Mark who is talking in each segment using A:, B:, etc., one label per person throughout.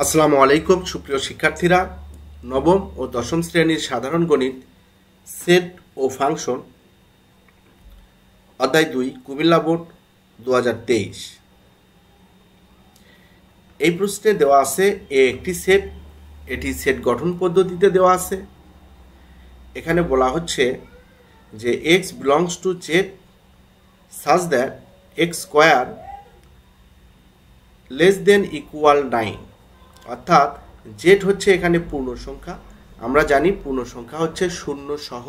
A: আসসালামু আলাইকুম সুপ্রিয় শিক্ষার্থীরা নবম ও দশম শ্রেণীর সাধারণ গণিত সেট ও ফাংশন অধ্যায় দুই কুমিল্লা বোর্ড দু এই প্রশ্নে দেওয়া আছে এ একটি সেট এটি সেট গঠন পদ্ধতিতে দেওয়া আছে এখানে বলা হচ্ছে যে x belongs to set such that x square less than equal nine অর্থাৎ জেড হচ্ছে এখানে পূর্ণ সংখ্যা আমরা জানি পূর্ণ সংখ্যা হচ্ছে শূন্য সহ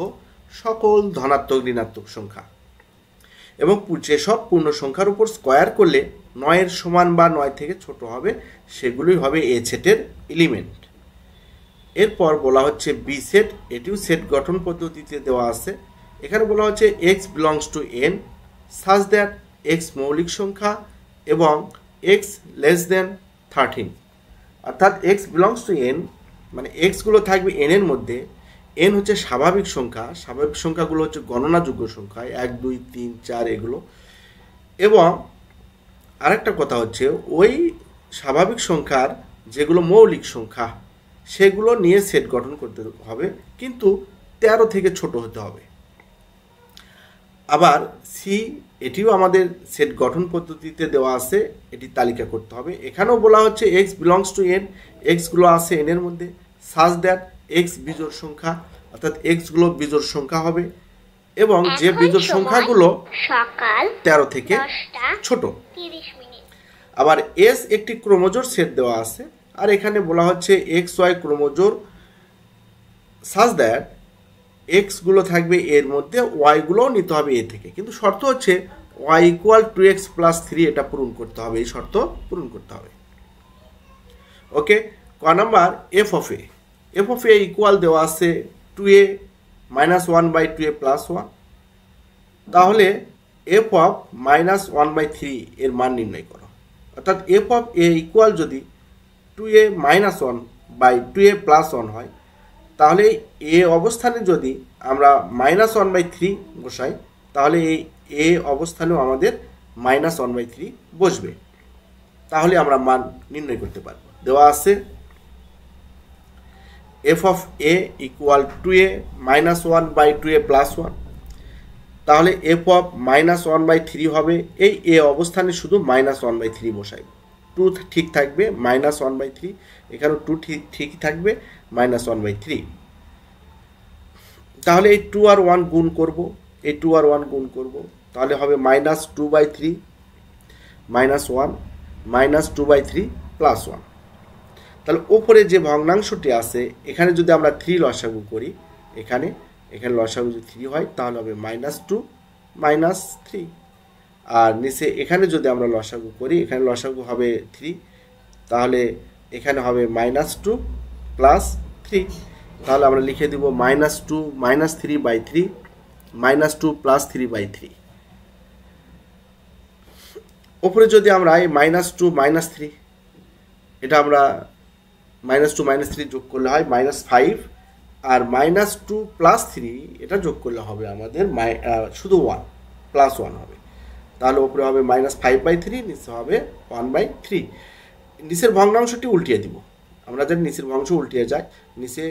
A: সকল ধনাত্মক ঋণাত্মক সংখ্যা এবং যেসব পূর্ণ সংখ্যার উপর স্কোয়ার করলে নয়ের সমান বা নয় থেকে ছোট হবে সেগুলোই হবে এ সেটের এলিমেন্ট এরপর বলা হচ্ছে বি সেট এটিও সেট গঠন পদ্ধতিতে দেওয়া আছে এখানে বলা হচ্ছে x belongs to N such that x মৌলিক সংখ্যা এবং এক্স লেস দেন থার্টিন অর্থাৎ এক্স বিলংস টু এন মানে এক্সগুলো থাকবে এন এর মধ্যে এন হচ্ছে স্বাভাবিক সংখ্যা স্বাভাবিক সংখ্যাগুলো হচ্ছে গণনাযোগ্য সংখ্যা এক দুই তিন চার এগুলো এবং আরেকটা কথা হচ্ছে ওই স্বাভাবিক সংখ্যার যেগুলো মৌলিক সংখ্যা সেগুলো নিয়ে সেট গঠন করতে হবে কিন্তু তেরো থেকে ছোট হতে হবে আবার সি এটিও আমাদের সেট গঠন পদ্ধতিতে দেওয়া আছে এটি তালিকা করতে হবে এখানেও বলা হচ্ছে এক্স বিলংস টু এন এক্সগুলো আছে এনের মধ্যে সাজ দ্যাট এক্স বিজোর সংখ্যা অর্থাৎ এক্সগুলো বিজোর সংখ্যা হবে এবং যে বিজোর সংখ্যাগুলো সকাল তেরো থেকে ছোট আবার এস একটি ক্রোমোজোর সেট দেওয়া আছে আর এখানে বলা হচ্ছে এক্স ওয়াই ক্রোমোজোর সাজ দ্যাট এক্সগুলো থাকবে এর মধ্যে ওয়াইগুলোও নিতে হবে এ থেকে কিন্তু শর্ত হচ্ছে y equal to x plus three এটা পূরণ করতে হবে এই শর্ত পূরণ করতে হবে ওকে ক number f of a f of a equal দেওয়া আছে two a minus one by two a plus one তাহলে f of minus one by three এর মান নির্ণয় করো অর্থাৎ এফ অফ এ ইকুয়াল যদি two a minus one by two a plus one হয় তাহলে এ অবস্থানে যদি আমরা মাইনাস ওয়ান বাই থ্রি বসাই তাহলে এই এ অবস্থানেও আমাদের মাইনাস ওয়ান বাই থ্রি বসবে তাহলে আমরা মান নির্ণয় করতে পারব দেওয়া আছে f of a equal two a minus one by two a plus one তাহলে f of minus one by three হবে এই এ অবস্থানে শুধু মাইনাস ওয়ান বাই থ্রি বসাই টু ঠিক থাকবে মাইনাস ওয়ান বাই থ্রি এখানেও টু ঠিক ঠিকই থাকবে মাইনাস ওয়ান বাই থ্রি তাহলে এই টু আর ওয়ান গুণ করব এই টু আর ওয়ান গুণ করব তাহলে হবে minus two by three minus one minus two by three plus one তাহলে ওপরে যে ভগ্নাংশটি আছে এখানে যদি আমরা থ্রি লসাগু করি এখানে এখানে লসাগু যদি থ্রি হয় তাহলে হবে মাইনাস টু মাইনাস থ্রি আর নিচে এখানে যদি আমরা লসাগু করি এখানে লসাগু হবে থ্রি তাহলে এখানে হবে মাইনাস টু প্লাস থ্রি তাহলে আমরা লিখে দিব minus two minus three by three minus two plus three by three ওপরে যদি আমরা এই মাইনাস টু মাইনাস থ্রি এটা আমরা মাইনাস টু মাইনাস থ্রি যোগ করলে হয় মাইনাস ফাইভ আর মাইনাস টু প্লাস থ্রি এটা যোগ করলে হবে আমাদের মাই শুধু ওয়ান প্লাস ওয়ান হবে তাহলে ওপরে হবে মাইনাস ফাইভ বাই থ্রি নিচে হবে ওয়ান বাই থ্রি নিচের ভগ্নাংশটি উল্টিয়ে দিব আমরা জানি নিচের অংশ উল্টিয়ে যায় নিচে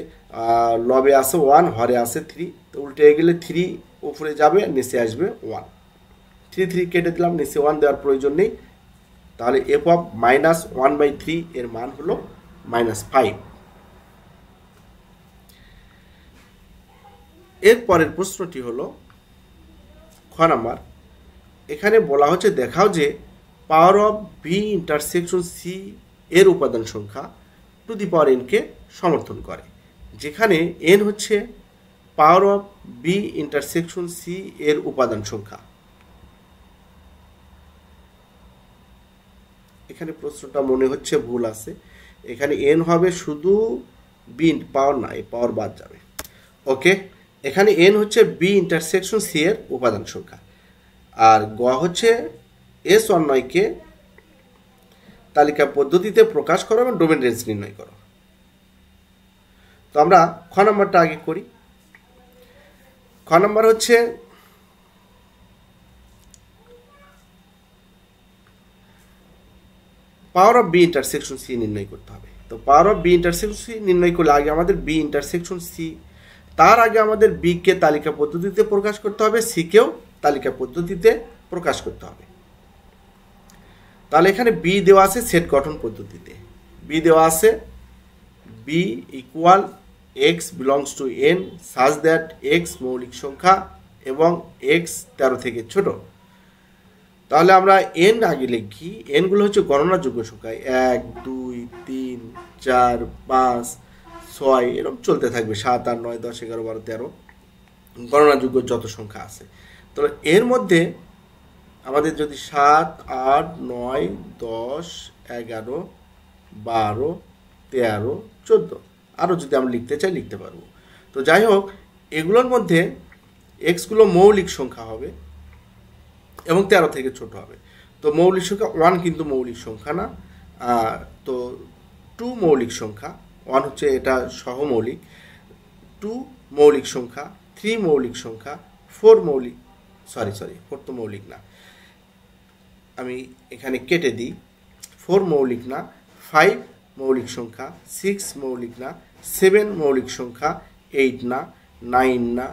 A: লবে আসে ওয়ান হরে আসে থ্রি তো উল্টে গেলে থ্রি উপরে যাবে নিচে আসবে ওয়ান থ্রি থ্রি কেটে দিলাম নিচে ওয়ান দেওয়ার প্রয়োজন নেই তাহলে f of minus one by three এর মান হল মাইনাস ফাইভ এরপরের প্রশ্নটি হলো খ নাম্বার এখানে বলা হচ্ছে দেখাও যে power of B intersection C এর উপাদান সংখ্যা টু দি পাওয়ার এনকে সমর্থন করে যেখানে এন হচ্ছে power of B intersection C এর উপাদান সংখ্যা এখানে প্রশ্নটা মনে হচ্ছে ভুল আছে এখানে এন হবে শুধু বি পাওয়ার না এই পাওয়ার বাদ যাবে ওকে এখানে এন হচ্ছে বি ইন্টারসেকশন সি এর উপাদান সংখ্যা আর গ হচ্ছে এস কে তালিকা পদ্ধতিতে প্রকাশ করো এবং ডোমেন রেঞ্জ নির্ণয় করো তো আমরা খ নম্বরটা আগে করি খ নম্বর হচ্ছে power of B intersection C নির্ণয় করতে হবে তো power of B intersection C নির্ণয় করলে আগে আমাদের বি ইন্টারসেকশন সি তার আগে আমাদের বিকে তালিকা পদ্ধতিতে প্রকাশ করতে হবে সিকেও তালিকা পদ্ধতিতে প্রকাশ করতে হবে তাহলে এখানে বি দেওয়া আছে সেট গঠন পদ্ধতিতে বি দেওয়া আছে B equal x belongs to N such that x মৌলিক সংখ্যা এবং এক্স তেরো থেকে ছোট তাহলে আমরা এন আগে লিখি এনগুলো হচ্ছে গণনাযোগ্য সংখ্যা এক দুই তিন চার পাঁচ ছয় এরকম চলতে থাকবে সাত আট নয় দশ এগারো বারো তেরো গণনাযোগ্য যত সংখ্যা আছে তো এর মধ্যে আমাদের যদি সাত আট নয় দশ এগারো বারো তেরো চোদ্দো আরও যদি আমরা লিখতে চাই লিখতে পারবো তো যাই হোক এগুলোর মধ্যে এক্সগুলো মৌলিক সংখ্যা হবে এবং তেরো থেকে ছোট হবে তো মৌলিক সংখ্যা ওয়ান কিন্তু মৌলিক সংখ্যা না তো টু মৌলিক সংখ্যা ওয়ান হচ্ছে এটা সহমৌলিক টু মৌলিক সংখ্যা থ্রি মৌলিক সংখ্যা ফোর মৌলিক সরি সরি ফোর তো মৌলিক না আমি এখানে কেটে দিই ফোর মৌলিক না ফাইভ মৌলিক সংখ্যা সিক্স মৌলিক না সেভেন মৌলিক সংখ্যা এইট না নাইন না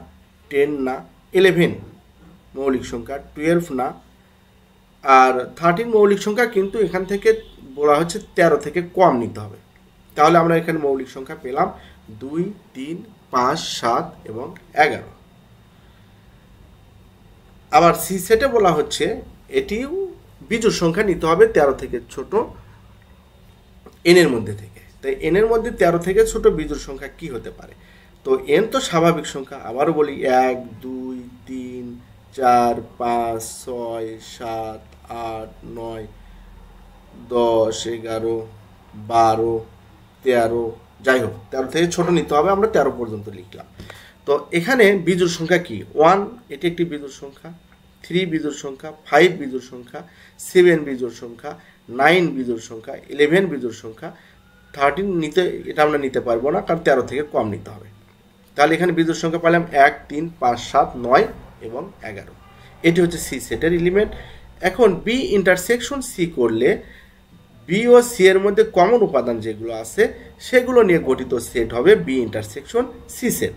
A: টেন না ইলেভেন মৌলিক সংখ্যা টুয়েলভ না আর থার্টিন মৌলিক সংখ্যা কিন্তু এখান থেকে বলা হচ্ছে ১৩ থেকে কম নিতে হবে তাহলে আমরা এখানে মৌলিক সংখ্যা পেলাম দুই তিন পাঁচ সাত এবং এগারো আবার সি সেটে বলা হচ্ছে এটিও বিজোড় সংখ্যা নিতে হবে তেরো থেকে ছোট এনের মধ্যে থেকে তাই এনের মধ্যে তেরো থেকে ছোট বিজোড় সংখ্যা কি হতে পারে তো এন তো স্বাভাবিক সংখ্যা আবারও বলি এক দুই তিন চার পাঁচ ছয় সাত আট নয় দশ এগারো বারো তেরো যাই হোক তেরো থেকে ছোট নিতে হবে আমরা তেরো পর্যন্ত লিখলাম তো এখানে বিজোড় সংখ্যা কি ওয়ান এটি একটি বিজোড় সংখ্যা থ্রি বিজোর সংখ্যা ফাইভ বিজোর সংখ্যা সেভেন বিজোর সংখ্যা নাইন বিজোর সংখ্যা ইলেভেন বিজোর সংখ্যা থার্টিন নিতে এটা আমরা নিতে পারবো না কারণ তেরো থেকে কম নিতে হবে তাহলে এখানে বিজোর সংখ্যা পেলাম এক তিন পাঁচ সাত নয় এবং এগারো এটি হচ্ছে সি সেটের এলিমেন্ট এখন বি ইন্টারসেকশন সি করলে বি ও সি এর মধ্যে কমন উপাদান যেগুলো আছে সেগুলো নিয়ে গঠিত সেট হবে বি ইন্টারসেকশন সি সেট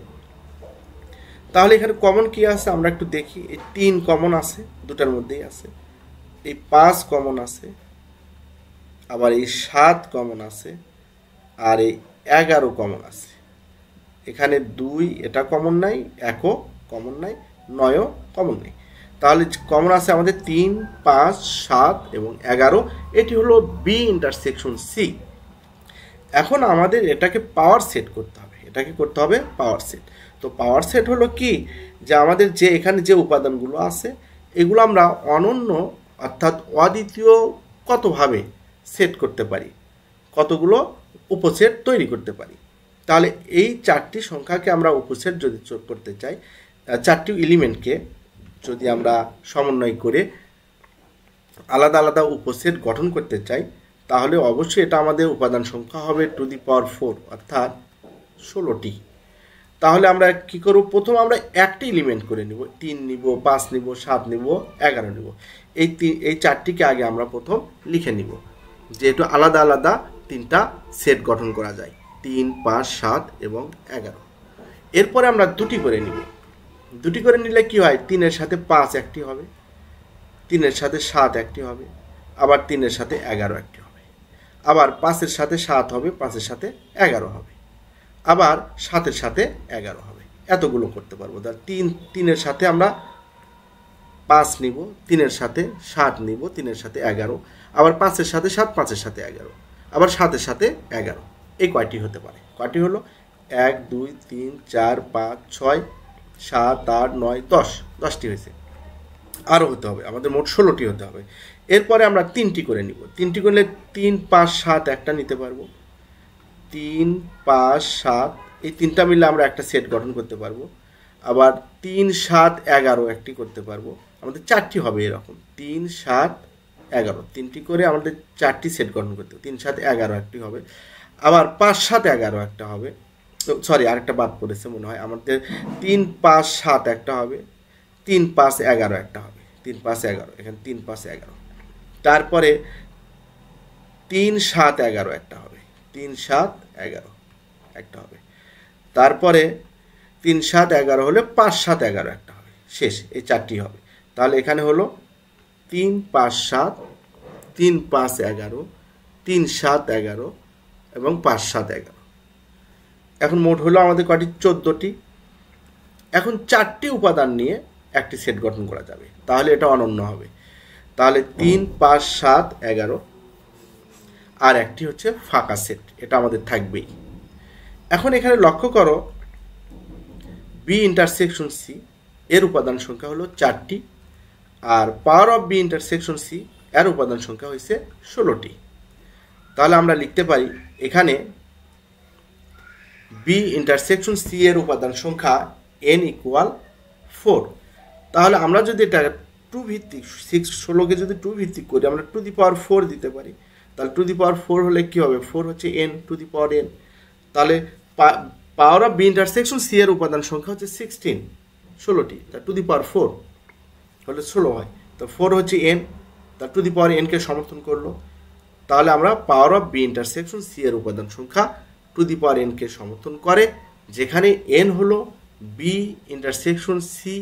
A: তাহলে এখানে কমন কি আছে আমরা একটু দেখি এই তিন কমন আছে দুটার মধ্যেই আছে এই পাঁচ কমন আছে আবার এই সাত কমন আছে আর এই এগারো কমন আছে এখানে দুই এটা কমন নাই একও কমন নাই নয়ও কমন নেই তাহলে কমন আছে আমাদের তিন পাঁচ সাত এবং এগারো এটি হলো বি ইন্টারসেকশন সি এখন আমাদের এটাকে পাওয়ার সেট করতে হবে এটাকে করতে হবে পাওয়ার সেট তো পাওয়ার সেট হলো কি যে আমাদের যে এখানে যে উপাদানগুলো আছে এগুলো আমরা অনন্য অর্থাৎ অদ্বিতীয় কতভাবে সেট করতে পারি কতগুলো উপসেট তৈরি করতে পারি তাহলে এই চারটি সংখ্যাকে আমরা উপসেট যদি যোগ করতে চাই চারটি এলিমেন্টকে যদি আমরা সমন্বয় করে আলাদা আলাদা উপসেট গঠন করতে চাই তাহলে অবশ্যই এটা আমাদের উপাদান সংখ্যা হবে টু দি পাওয়ার ফোর অর্থাৎ ষোলোটি তাহলে আমরা কি করব প্রথম আমরা একটি এলিমেন্ট করে নিব তিন নিব পাঁচ নিব সাত নিব এগারো নিব এই তিন এই চারটিকে আগে আমরা প্রথম লিখে নিব যেহেতু আলাদা আলাদা তিনটা সেট গঠন করা যায় তিন পাঁচ সাত এবং এগারো এরপরে আমরা দুটি করে নিব দুটি করে নিলে কি হয় তিনের সাথে পাঁচ একটি হবে তিনের সাথে সাত একটি হবে আবার তিনের সাথে এগারো একটি হবে আবার পাঁচের সাথে সাত হবে পাঁচের সাথে এগারো হবে আবার সাতের সাথে এগারো হবে এতগুলো করতে পারবো তার তিন তিনের সাথে আমরা পাঁচ নিব তিনের সাথে সাত নিব তিনের সাথে এগারো আবার পাঁচের সাথে সাত পাঁচের সাথে এগারো আবার সাতের সাথে এগারো এই কয়টি হতে পারে কয়টি হলো এক দুই তিন চার পাঁচ ছয় সাত আট নয় দশ দশটি হয়েছে আরও হতে হবে আমাদের মোট ষোলোটি হতে হবে এরপরে আমরা তিনটি করে নিব তিনটি করলে তিন পাঁচ সাত একটা নিতে পারবো তিন পাঁচ সাত এই তিনটা মিলে আমরা একটা সেট গঠন করতে পারবো আবার তিন সাত এগারো একটি করতে পারবো আমাদের চারটি হবে এরকম তিন সাত এগারো তিনটি করে আমাদের চারটি সেট গঠন করতে তিন সাত এগারো একটি হবে আবার পাঁচ সাত এগারো একটা হবে তো সরি আরেকটা বাদ পড়েছে মনে হয় আমাদের তিন পাঁচ সাত একটা হবে তিন পাঁচ এগারো একটা হবে তিন পাঁচ এগারো এখানে তিন পাঁচ এগারো তারপরে তিন সাত এগারো একটা হবে তিন সাত এগারো একটা হবে তারপরে তিন সাত এগারো হলে পাঁচ সাত এগারো একটা হবে শেষ এই চারটি হবে তাহলে এখানে হলো তিন পাঁচ সাত তিন পাঁচ এগারো তিন সাত এগারো এবং পাঁচ সাত এগারো এখন মোট হলো আমাদের কটি চোদ্দোটি এখন চারটি উপাদান নিয়ে একটি সেট গঠন করা যাবে তাহলে এটা অনন্য হবে তাহলে তিন পাঁচ সাত এগারো আর একটি হচ্ছে ফাঁকা সেট এটা আমাদের থাকবেই এখন এখানে লক্ষ্য করো বি ইন্টারসেকশন সি এর উপাদান সংখ্যা হলো চারটি আর power of B intersection C এর উপাদান সংখ্যা হয়েছে ষোলোটি তাহলে আমরা লিখতে পারি এখানে বি ইন্টারসেকশন সি এর উপাদান সংখ্যা এন ইকুয়াল ফোর তাহলে আমরা যদি এটা টু ভিত্তিক সিক্স ষোলোকে যদি টু ভিত্তিক করি আমরা টু দি পাওয়ার ফোর দিতে পারি তাহলে টু দি পাওয়ার ফোর হলে কী হবে ফোর হচ্ছে n two the power n তাহলে power of B intersection C এর উপাদান সংখ্যা হচ্ছে সিক্সটিন ষোলোটি তা টু দি পাওয়ার ফোর হলে ষোলো হয় তো ফোর হচ্ছে এন তা টু দি পাওয়ার এনকে সমর্থন করলো তাহলে আমরা power of B intersection C এর উপাদান সংখ্যা টু দি পাওয়ার এনকে সমর্থন করে যেখানে এন হলো বি ইন্টারসেকশন সি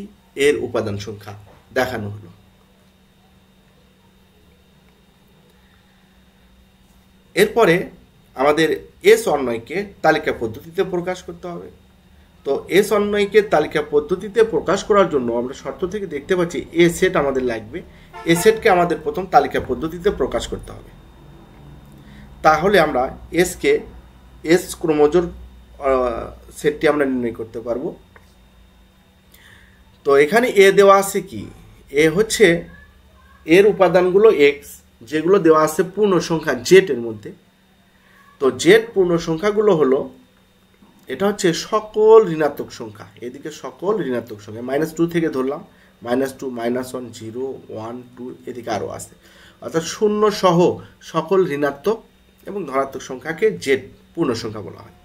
A: এর উপাদান সংখ্যা দেখানো হলো এরপরে আমাদের এস অন্বয়কে তালিকা পদ্ধতিতে প্রকাশ করতে হবে তো এস অন্বয়কে তালিকা পদ্ধতিতে প্রকাশ করার জন্য আমরা শর্ত থেকে দেখতে পাচ্ছি এ সেট আমাদের লাগবে এ সেটকে আমাদের প্রথম তালিকা পদ্ধতিতে প্রকাশ করতে হবে তাহলে আমরা এসকে এস ক্রোমোজোর সেটটি আমরা নির্ণয় করতে পারবো তো এখানে এ দেওয়া আছে কি এ হচ্ছে এর উপাদানগুলো এক্স যেগুলো দেওয়া আছে পূর্ণ সংখ্যা জেট এর মধ্যে তো জেট পূর্ণ সংখ্যাগুলো হলো এটা হচ্ছে সকল ঋণাত্মক সংখ্যা এদিকে সকল ঋণাত্মক সংখ্যা মাইনাস টু থেকে ধরলাম minus two minus one zero one two এদিকে আরও আছে অর্থাৎ শূন্য সহ সকল ঋণাত্মক এবং ধনাত্মক সংখ্যাকে জেড পূর্ণ সংখ্যা বলা হয়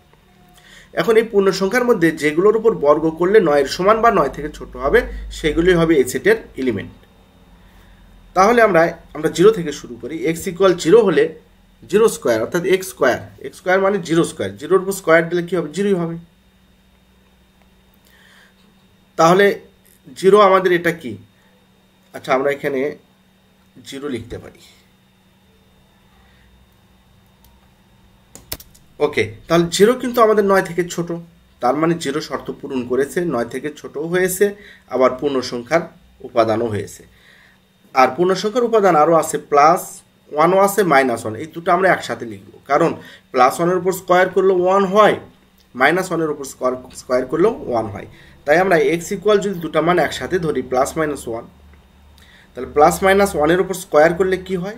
A: এখন এই পূর্ণ সংখ্যার মধ্যে যেগুলোর উপর বর্গ করলে নয়ের সমান বা নয় থেকে ছোট হবে সেগুলি হবে এসেটের এলিমেন্ট তাহলে আমরা আমরা জিরো থেকে শুরু করি এক্স ইকুয়াল জিরো হলে জিরো স্কোয়ার অর্থাৎ এক্স স্কোয়ার এক্স স্কোয়ার মানে জিরো স্কোয়ার জিরোর উপর স্কোয়ার দিলে কী হবে জিরোই হবে তাহলে জিরো আমাদের এটা কি আচ্ছা আমরা এখানে জিরো লিখতে পারি ওকে তাহলে জিরো কিন্তু আমাদের নয় থেকে ছোট তার মানে জিরো শর্ত পূরণ করেছে নয় থেকে ছোট হয়েছে আবার পূর্ণ সংখ্যার উপাদানও হয়েছে আর পূর্ণসংখ্যার উপাদান আরও আছে প্লাস ওয়ানও আছে মাইনাস ওয়ান এই দুটো আমরা একসাথে লিখব কারণ প্লাস ওয়ানের উপর স্কোয়ার করলে ওয়ান হয় মাইনাস ওয়ানের উপর স্কোয়ার স্কোয়ার করলেও ওয়ান হয় তাই আমরা এক্স ইকুয়াল যদি দুটো মান একসাথে ধরি প্লাস মাইনাস ওয়ান তাহলে প্লাস মাইনাস ওয়ানের উপর স্কোয়ার করলে কি হয়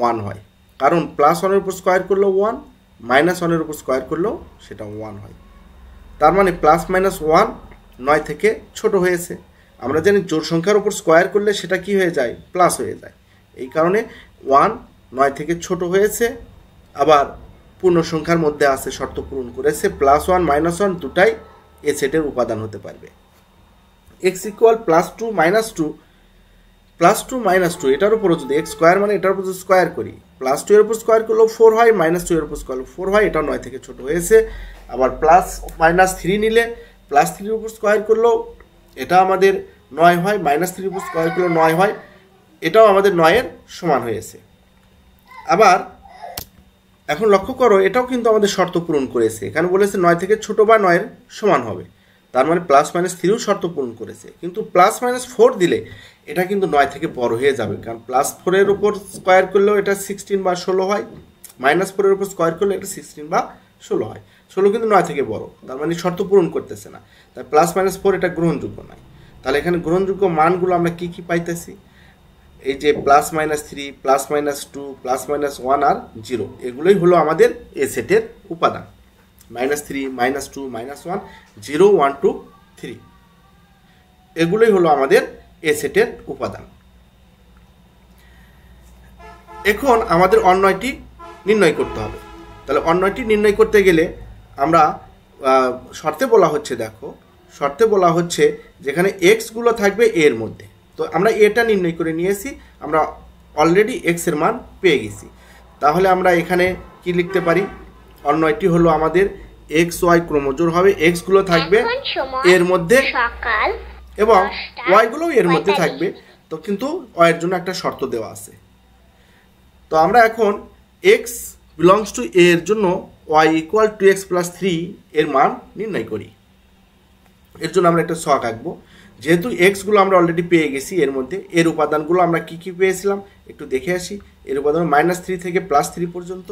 A: ওয়ান হয় কারণ প্লাস ওয়ানের উপর স্কোয়ার করলেও ওয়ান মাইনাস ওয়ানের উপর স্কোয়ার করলেও সেটা ওয়ান হয় তার মানে প্লাস মাইনাস ওয়ান নয় থেকে ছোট হয়েছে আমরা জানি জোর সংখ্যার উপর স্কোয়ার করলে সেটা কি হয়ে যায় প্লাস হয়ে যায় এই কারণে ওয়ান নয় থেকে ছোট হয়েছে আবার পূর্ণ সংখ্যার মধ্যে আছে শর্ত পূরণ করেছে প্লাস ওয়ান মাইনাস ওয়ান দুটাই এ সেটের উপাদান হতে পারবে x equal plus two minus two plus two minus two এটার উপরও যদি এক্স স্কোয়ার মানে এটার উপর স্কোয়ার করি প্লাস টু এর উপর স্কোয়ার করলেও ফোর হয় মাইনাস টু এর উপর স্কোয়ার ফোর হয় এটা নয় থেকে ছোট হয়েছে আবার প্লাস মাইনাস থ্রি নিলে প্লাস থ্রির উপর স্কোয়ার করলেও এটা আমাদের নয় হয় মাইনাস থ্রি উপর স্কোয়ার করলে নয় হয় এটাও আমাদের নয়ের সমান হয়েছে আবার এখন লক্ষ্য করো এটাও কিন্তু আমাদের শর্ত পূরণ করেছে এখানে বলেছে নয় থেকে ছোট বা নয়ের সমান হবে তার মানে প্লাস মাইনাস থ্রিও শর্ত পূরণ করেছে কিন্তু প্লাস মাইনাস ফোর দিলে এটা কিন্তু নয় থেকে বড় হয়ে যাবে কারণ প্লাস ফোরের উপর স্কোয়ার করলেও এটা সিক্সটিন বা ষোলো হয় মাইনাস ফোরের উপর স্কোয়ার করলে এটা সিক্সটিন বা ষোলো হয় ষোলো কিন্তু নয় থেকে বড় তার মানে শর্ত পূরণ করতেছে না তাই প্লাস মাইনাস ফোর এটা গ্রহণযোগ্য নয় তাহলে এখানে গ্রহণযোগ্য মানগুলো আমরা কি কি পাইতেছি এই যে plus minus three plus minus two plus minus one আর জিরো এগুলোই হলো আমাদের এ সেটের উপাদান minus three minus two minus one zero one two three এগুলোই হলো আমাদের এ সেটের উপাদান এখন আমাদের অন্যয়টি নির্ণয় করতে হবে তাহলে অন্যয়টি নির্ণয় করতে গেলে আমরা শর্তে বলা হচ্ছে দেখো শর্তে বলা হচ্ছে যেখানে এক্সগুলো থাকবে এর মধ্যে তো আমরা এটা নির্ণয় করে নিয়েছি আমরা অলরেডি এক্সের মান পেয়ে গেছি তাহলে আমরা এখানে কি লিখতে পারি অন্য একটি হলো আমাদের এক্স ওয়াই ক্রোমোজোর হবে এক্সগুলো থাকবে এর মধ্যে এবং ওয়াইগুলোও এর মধ্যে থাকবে তো কিন্তু ওয়াইয়ের জন্য একটা শর্ত দেওয়া আছে তো আমরা এখন এক্স বিলংস টু এর জন্য y equal to x plus three এর মান নির্ণয় করি এর জন্য আমরা একটা শখ আঁকবো যেহেতু এক্সগুলো আমরা অলরেডি পেয়ে গেছি এর মধ্যে এর উপাদানগুলো আমরা কি কি পেয়েছিলাম একটু দেখে আসি এর উপাদান মাইনাস থ্রি থেকে প্লাস থ্রি পর্যন্ত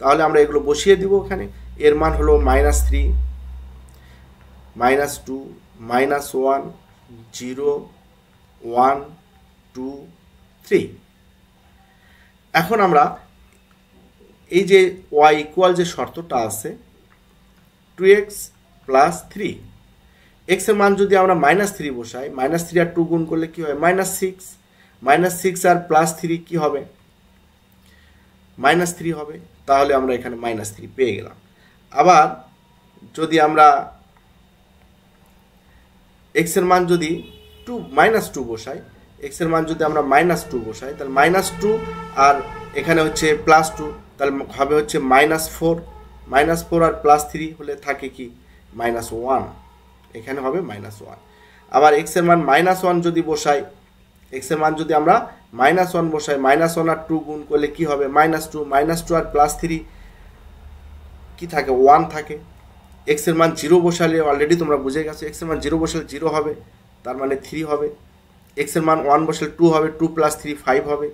A: তাহলে আমরা এগুলো বসিয়ে দিব ওখানে এর মান হলো minus three minus two minus one zero one two three এখন আমরা এই যে ওয়াই ইকুয়াল যে শর্তটা আছে টু এক্স প্লাস থ্রি এক্সের মান যদি আমরা মাইনাস থ্রি বসাই মাইনাস থ্রি আর টু গুণ করলে কী হয় মাইনাস সিক্স মাইনাস সিক্স আর প্লাস থ্রি কী হবে মাইনাস থ্রি হবে তাহলে আমরা এখানে মাইনাস থ্রি পেয়ে গেলাম আবার যদি আমরা এক্সের মান যদি টু মাইনাস টু বসাই এক্সের মান যদি আমরা মাইনাস টু বসাই তাহলে মাইনাস টু আর এখানে হচ্ছে প্লাস টু তাহলে হবে হচ্ছে মাইনাস ফোর মাইনাস ফোর আর প্লাস থ্রি হলে থাকে কি মাইনাস ওয়ান এখানে হবে মাইনাস ওয়ান আবার এক্সের মান মাইনাস ওয়ান যদি বসাই এক্সের মান যদি আমরা মাইনাস ওয়ান বসাই মাইনাস ওয়ান আর টু গুণ করলে কি হবে মাইনাস টু মাইনাস টু আর প্লাস থ্রি কী থাকে ওয়ান থাকে এক্সের মান জিরো বসালে অলরেডি তোমরা বুঝে গেছো এক্সের মান জিরো বসালে জিরো হবে তার মানে থ্রি হবে এক্সের মান ওয়ান বসালে টু হবে টু প্লাস থ্রি ফাইভ হবে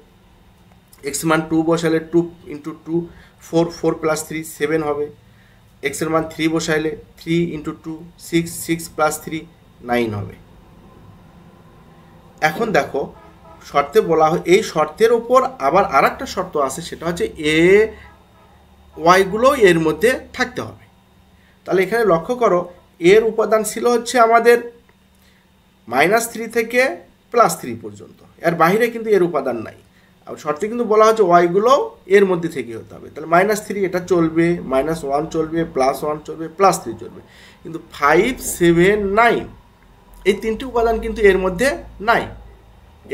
A: এক্স মান টু বসাইলে two into two four four plus three seven হবে এক্স এক্সের মান থ্রি বসাইলে three into two six six plus three nine হবে এখন দেখো শর্তে বলা হয় এই শর্তের ওপর আবার আর একটা শর্ত আছে সেটা হচ্ছে এ ওয়াইগুলো এর মধ্যে থাকতে হবে তাহলে এখানে লক্ষ্য করো এর উপাদান ছিল হচ্ছে আমাদের মাইনাস থ্রি থেকে প্লাস থ্রি পর্যন্ত এর বাহিরে কিন্তু এর উপাদান নাই আর শর্তে কিন্তু বলা হচ্ছে ওয়াইগুলো এর মধ্যে থেকে হতে হবে তাহলে মাইনাস থ্রি এটা চলবে মাইনাস ওয়ান চলবে প্লাস ওয়ান চলবে প্লাস থ্রি চলবে কিন্তু ফাইভ সেভেন নাইন এই তিনটি উপাদান কিন্তু এর মধ্যে নাই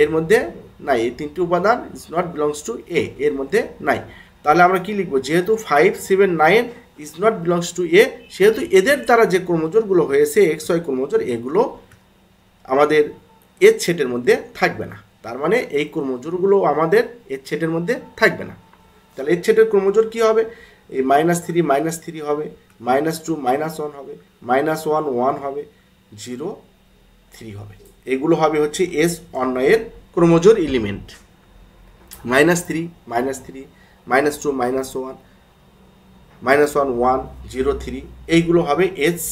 A: এর মধ্যে নাই এই তিনটি উপাদান is not belongs to A এর মধ্যে নাই তাহলে আমরা কি লিখবো যেহেতু five seven nine is not belongs to A সেহেতু এদের দ্বারা যে ক্রমজোরগুলো হয়েছে এক্স ওয়াই কর্মচর এগুলো আমাদের এর সেটের মধ্যে থাকবে না তার মানে এই ক্রোমোজোরগুলো আমাদের এর ছেটের মধ্যে থাকবে না তাহলে এর ছেটের ক্রোমোজোর কী হবে এই মাইনাস থ্রি মাইনাস থ্রি হবে মাইনাস টু মাইনাস ওয়ান হবে মাইনাস ওয়ান ওয়ান হবে জিরো থ্রি হবে এগুলো হবে হচ্ছে এস অন্যয়ের ক্রোমোজোর element minus three minus three minus two minus one minus one one zero three এইগুলো হবে এস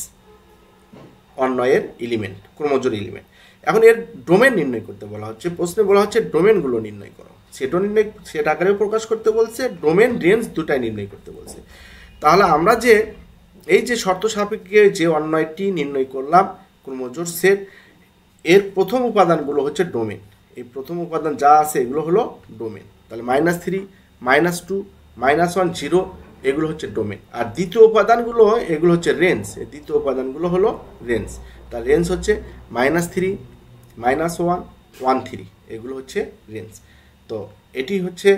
A: অন্যয়ের এলিমেন্ট ক্রোমোজোর এলিমেন্ট এখন এর ডোমেন নির্ণয় করতে বলা হচ্ছে প্রশ্নে বলা হচ্ছে ডোমেনগুলো নির্ণয় করো সেটা নির্ণয় সেটা আকারেও প্রকাশ করতে বলছে ডোমেন রেঞ্জ দুটাই নির্ণয় করতে বলছে তাহলে আমরা যে এই যে শর্ত সাপেক্ষে যে অন্যয়টি নির্ণয় করলাম ক্রমজোর সেট এর প্রথম উপাদানগুলো হচ্ছে ডোমেন এই প্রথম উপাদান যা আছে এগুলো হলো ডোমেন তাহলে minus three minus two minus one zero এগুলো হচ্ছে ডোমেন আর দ্বিতীয় উপাদানগুলো এগুলো হচ্ছে রেঞ্জ দ্বিতীয় উপাদানগুলো হলো রেঞ্জ তার রেঞ্জ হচ্ছে minus three minus one one three এগুলো হচ্ছে রেঞ্জ তো এটি হচ্ছে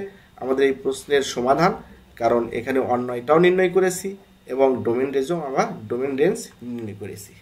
A: আমাদের এই প্রশ্নের সমাধান কারণ এখানে অন্য এটাও নির্ণয় করেছি এবং ডোমেন রেঞ্জও আমরা ডোমেন রেঞ্জ নির্ণয় করেছি